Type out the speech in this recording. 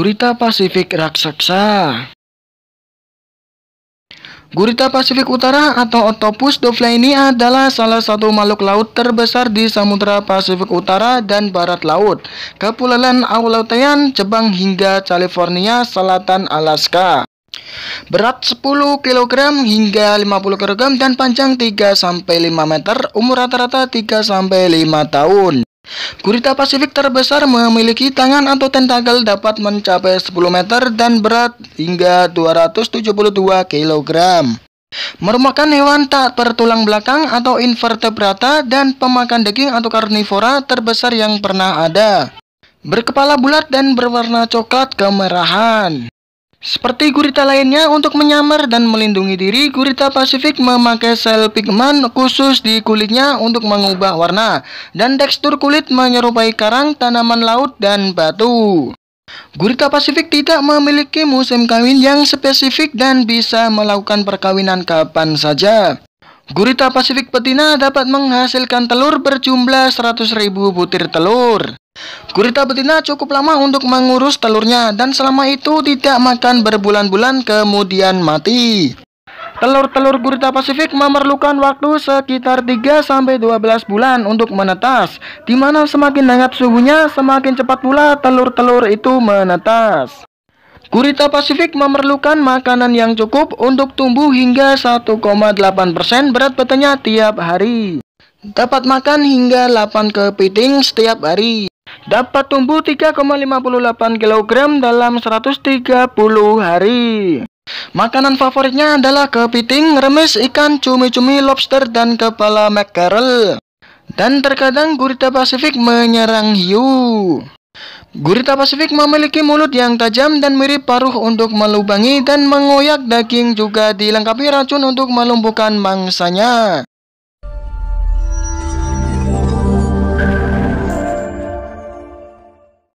Gurita Pasifik Raksasa Gurita Pasifik Utara atau Octopus dofle ini adalah salah satu makhluk laut terbesar di Samudra Pasifik Utara dan Barat Laut, Kepulauan Aulautean, Jepang hingga California, Selatan Alaska. Berat 10 kg hingga 50 kg dan panjang 3 5 meter, umur rata-rata 3 5 tahun. Gurita Pasifik terbesar memiliki tangan atau tentakel dapat mencapai 10 meter dan berat hingga 272 kg. Merupakan hewan tak bertulang belakang atau invertebrata dan pemakan daging atau karnivora terbesar yang pernah ada. Berkepala bulat dan berwarna coklat kemerahan. Seperti gurita lainnya, untuk menyamar dan melindungi diri, gurita Pasifik memakai sel pigmen khusus di kulitnya untuk mengubah warna dan tekstur kulit menyerupai karang, tanaman laut, dan batu. Gurita Pasifik tidak memiliki musim kawin yang spesifik dan bisa melakukan perkawinan kapan saja. Gurita Pasifik betina dapat menghasilkan telur berjumlah 100.000 butir telur. Gurita betina cukup lama untuk mengurus telurnya dan selama itu tidak makan berbulan-bulan kemudian mati. Telur-telur gurita Pasifik memerlukan waktu sekitar 3-12 bulan untuk menetas, di mana semakin hangat suhunya, semakin cepat pula telur-telur itu menetas. Gurita Pasifik memerlukan makanan yang cukup untuk tumbuh hingga 1,8% berat petenya tiap hari. Dapat makan hingga 8 kepiting setiap hari. Dapat tumbuh 3,58 kg dalam 130 hari. Makanan favoritnya adalah kepiting, remes, ikan, cumi-cumi, lobster, dan kepala mackerel. Dan terkadang gurita Pasifik menyerang hiu. Gurita Pasifik memiliki mulut yang tajam dan mirip paruh untuk melubangi dan mengoyak daging juga dilengkapi racun untuk melumpuhkan mangsanya.